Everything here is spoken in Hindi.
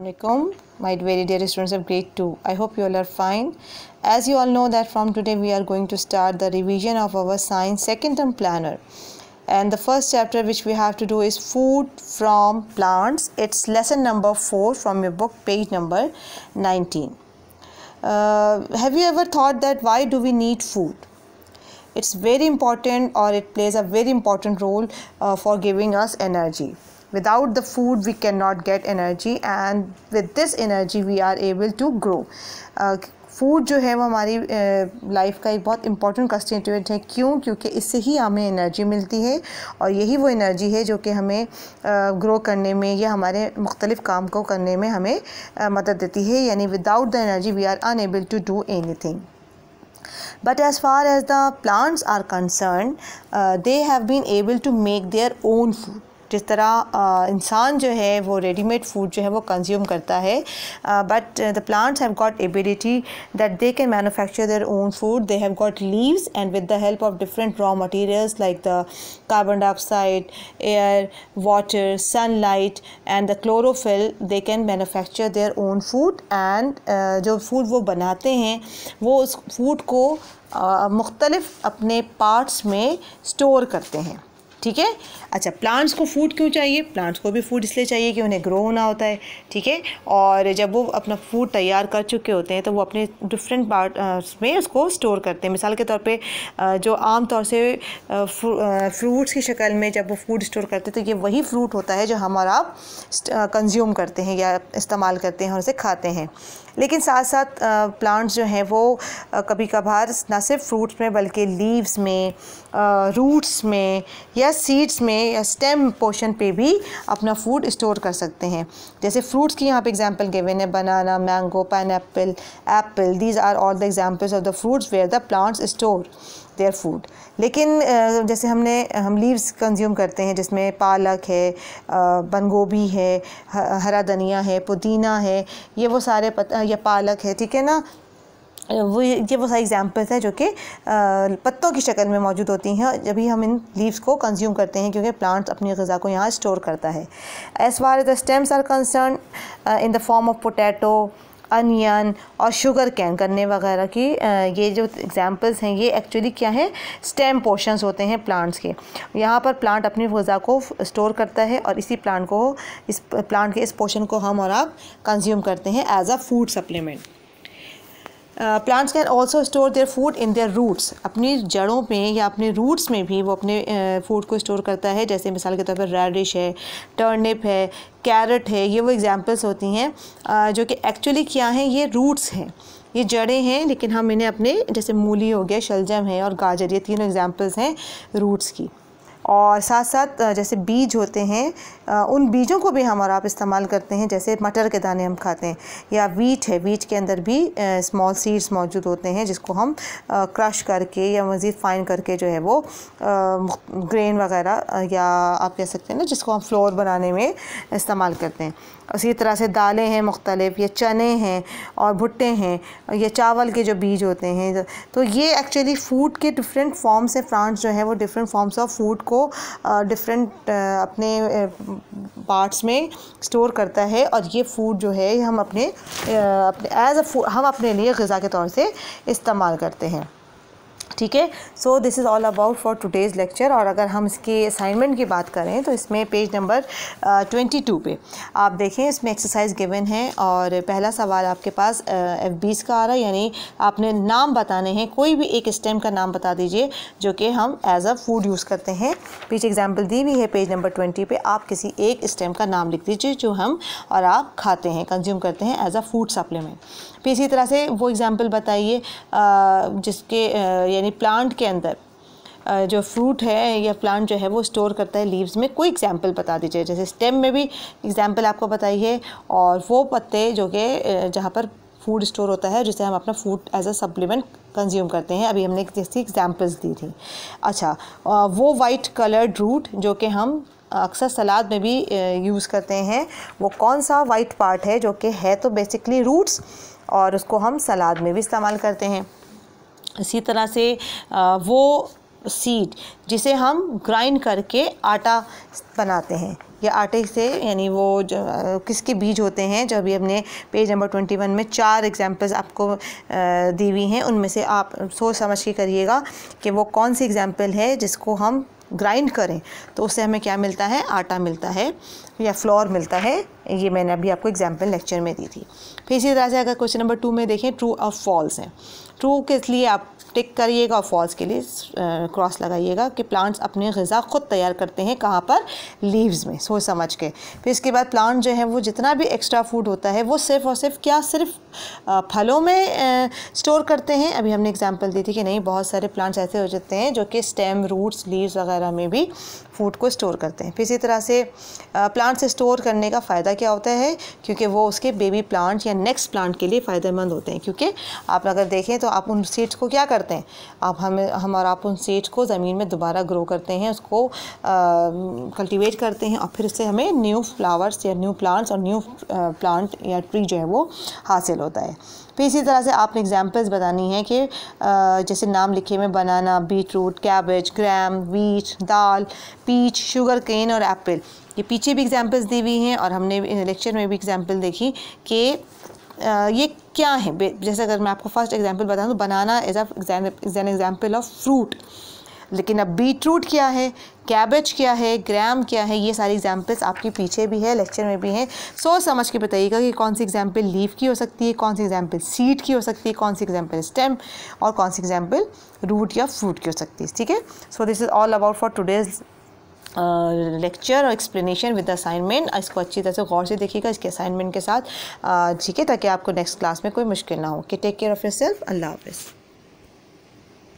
Assalamualaikum, my very dear students of grade 2. I hope you all are fine. As you all know that from today we are going to start the revision of our science second term planner. And the first chapter which we have to do is food from plants. It's lesson number 4 from your book page number 19. Uh, have you ever thought that why do we need food? It's very important or it plays a very important role uh, for giving us energy. without the food we cannot get energy and with this energy we are able to grow food uh, जो है वो हमारी लाइफ uh, का एक बहुत इम्पॉर्टेंट कंस्टिट्यूएंट है क्यों क्योंकि इससे ही हमें एनर्जी मिलती है और यही वो एनर्जी है जो कि हमें ग्रो uh, करने में या हमारे मुख्तलिफ काम को करने में हमें मदद देती है यानी without the energy we are unable to do anything but as far as the plants are concern they have been able to make their own food जिस तरह इंसान जो है वो रेडीमेड फूड जो है वो कंज्यूम करता है but the plants have got ability that they can manufacture their own food they have got leaves and with the help of different raw materials like the carbon dioxide air water sunlight and the chlorophyll they can manufacture their own food and जो फूड वो बनाते हैं वो उस फूड को मुख्तलफ़ अपने पार्ट्स में स्टोर करते हैं ठीक है अच्छा प्लांट्स को फूड क्यों चाहिए प्लांट्स को भी फूड इसलिए चाहिए कि उन्हें ग्रो होना होता है ठीक है और जब वो अपना फूड तैयार कर चुके होते हैं तो वो अपने डिफरेंट पार्ट में उसको स्टोर करते हैं मिसाल के तौर पे जो आम तौर से फ्रूट्स की शक्ल में जब वो फूड स्टोर करते हैं तो ये वही फ्रूट होता है जो हम और आप कंज्यूम करते हैं या इस्तेमाल करते हैं और उसे खाते हैं लेकिन साथ साथ प्लांट्स जो हैं वो कभी कभार ना सिर्फ फ्रूट्स में बल्कि लीव्स में रूट्स में या सीड्स में या स्टेम पोर्शन पे भी अपना फूड स्टोर कर सकते हैं जैसे फ्रूट्स की यहाँ पे एग्जांपल गिवन है banana mango pineapple apple these are all the examples of the fruits where the plants store their food लेकिन जैसे हमने हम लीव्स कंज्यूम करते हैं जिसमें पालक है बंद गोभी है हरा धनिया है पुदीना है ये वो सारे पत या पालक है ठीक है ना वो ये वो सारी एग्जाम्पल्स हैं जो कि पत्तों की शक्ल में मौजूद होती हैं जब भी हम इन लीव्स को कंज्यूम करते हैं क्योंकि प्लांट्स अपनी गज़ा को यहाँ स्टोर करता है as far as the stems are concern in the form of potato onion और शुगर कैन करने वगैरह की ये जो एग्जांपल्स हैं ये एक्चुअली क्या है स्टेम पोर्शंस होते हैं प्लांट्स के यहाँ पर प्लांट अपनी गज़ा को स्टोर करता है और इसी प्लांट को इस प्लांट के इस पोर्शन को हम और आप कंज्यूम करते हैं as a food supplement plants can also store their food in their roots अपनी जड़ों में या अपने रूट्स में भी वो अपने फूड को स्टोर करता है जैसे मिसाल के तौर पर रेडिश है टर्निप है कैरेट है ये वो एग्जांपल्स होती हैं जो कि एक्चुअली क्या हैं ये रूट्स हैं ये जड़ें हैं लेकिन हम इन्हें अपने जैसे मूली हो गया शलजम है और गाजर ये तीनों एग्जाम्पल्स हैं रूट्स की और साथ साथ जैसे बीज होते हैं उन बीजों को भी हम और आप इस्तेमाल करते हैं जैसे मटर के दाने हम खाते हैं या वीट है वीट के अंदर भी स्मॉल सीड्स मौजूद होते हैं जिसको हम क्रश करके या मज़ीद फाइन करके जो है वो ग्रेन वगैरह या आप कह सकते हैं ना जिसको हम फ्लोर बनाने में इस्तेमाल करते हैं उसी तरह से दालें हैं मुख्तलिफ या चने हैं और भुट्टे हैं या चावल के जो बीज होते हैं तो ये एक्चुअली फ़ूड के डिफरेंट फॉर्म्स हैं प्लांट्स जो है वो डिफरेंट फॉर्म्स ऑफ फूड को डिफरेंट अपने पार्ट्स में स्टोर करता है और ये फूड जो है हम अपने अपने एज अ हम अपने लिए गज़ा के तौर से इस्तेमाल करते हैं ठीक है so this is all about for today's lecture और अगर हम इसके असाइनमेंट की बात करें तो इसमें पेज नंबर ट्वेंटी टू पे आप देखें इसमें एक्सरसाइज गिवन है और पहला सवाल आपके पास एफ uh, बीस का आ रहा है यानी आपने नाम बताने हैं कोई भी एक स्टेम का नाम बता दीजिए जो कि हम एज अ फूड यूज़ करते हैं पीछे एग्जाम्पल दी हुई है पेज नंबर ट्वेंटी पे आप किसी एक स्टेम का नाम लिख दीजिए जो हम और आप खाते हैं कंज्यूम करते हैं एज अ फूड सप्लीमेंट फिर इसी तरह से वो एग्ज़ाम्पल बताइए जिसके यानी प्लांट के अंदर जो फ्रूट है या प्लांट जो है वो स्टोर करता है लीव्स में कोई एग्जाम्पल बता दीजिए जैसे स्टेम में भी एग्जाम्पल आपको बताइए और वो पत्ते जो कि जहाँ पर फूड स्टोर होता है जिसे हम अपना food as a supplement consume करते हैं अभी हमने जैसी एग्जाम्पल्स दी थी अच्छा वो वाइट कलर्ड रूट जो कि हम अक्सर सलाद में भी यूज़ करते हैं वो कौन सा वाइट पार्ट है जो कि है तो बेसिकली रूट्स और उसको हम सलाद में भी इस्तेमाल करते हैं इसी तरह से वो सीड जिसे हम ग्राइंड करके आटा बनाते हैं या आटे से यानी वो किसके बीज होते हैं जो अभी हमने पेज नंबर ट्वेंटी वन में चार एग्जांपल्स आपको दी हुई हैं उनमें से आप सोच समझ के करिएगा कि वो कौन सी एग्ज़ाम्पल है जिसको हम ग्राइंड करें तो उससे हमें क्या मिलता है आटा मिलता है या फ्लोर मिलता है ये मैंने अभी आपको एग्जाम्पल लेक्चर में दी थी फिर इसी तरह से अगर क्वेश्चन नंबर टू में देखें ट्रू और फॉल्स हैं ट्रू के लिए आप टिक करिएगा फॉल्स के लिए क्रॉस लगाइएगा कि प्लांट्स अपने गज़ा ख़ुद तैयार करते हैं कहाँ पर लीव्स में सोच समझ के फिर इसके बाद प्लांट जो है वो जितना भी एक्स्ट्रा फूड होता है वो सिर्फ़ और सिर्फ क्या सिर्फ फलों में स्टोर करते हैं अभी हमने एग्जाम्पल दी थी कि नहीं बहुत सारे प्लांट्स ऐसे हो जाते हैं जो कि स्टेम रूट्स लीव्स वगैरह में भी फूड को स्टोर करते हैं फिर इसी तरह से प्लांट्स स्टोर करने का फ़ायदा क्या होता है क्योंकि वो उसके बेबी प्लांट या नेक्स्ट प्लांट के लिए फ़ायदेमंद होते हैं क्योंकि आप अगर देखें तो आप उन सीड्स को क्या करते हैं आप हमें हम और आप उन सीड को ज़मीन में दोबारा ग्रो करते हैं उसको कल्टिवेट करते हैं और फिर उससे हमें न्यू फ्लावर्स या न्यू प्लांट्स और न्यू प्लांट या ट्री जो है वो हासिल होता है फिर इसी तरह से आपने एग्जांपल्स बतानी है कि जैसे नाम लिखे हुए banana beetroot cabbage gram wheat दाल पीच शुगर केन और एप्पल ये पीछे भी एग्जांपल्स दी हुई हैं और हमने लेक्चर में भी एग्जांपल देखी कि ये क्या है जैसे अगर मैं आपको फर्स्ट एग्जांपल बता तो banana is a is an example of fruit लेकिन अब बीट रूट क्या है कैबेज क्या है ग्राम क्या है ये सारी एग्जाम्पल्स आपके पीछे भी है लेक्चर में भी हैं सोच समझ के बताइएगा कि कौन सी एग्जाम्पल लीफ की हो सकती है कौन सी एग्जाम्पल सीड की हो सकती है कौन सी एग्जाम्पल स्टेम और कौन सी एग्जाम्पल रूट या फ्रूट की हो सकती है ठीक है so this is all about for today's lecture और एक्सप्लेनेशन विद असाइनमेंट इसको अच्छी तरह से गौर से देखिएगा इसके असाइनमेंट के साथ ठीक है ताकि आपको नेक्स्ट क्लास में कोई मुश्किल ना हो कि take care of yourself अल्लाह हाफिज़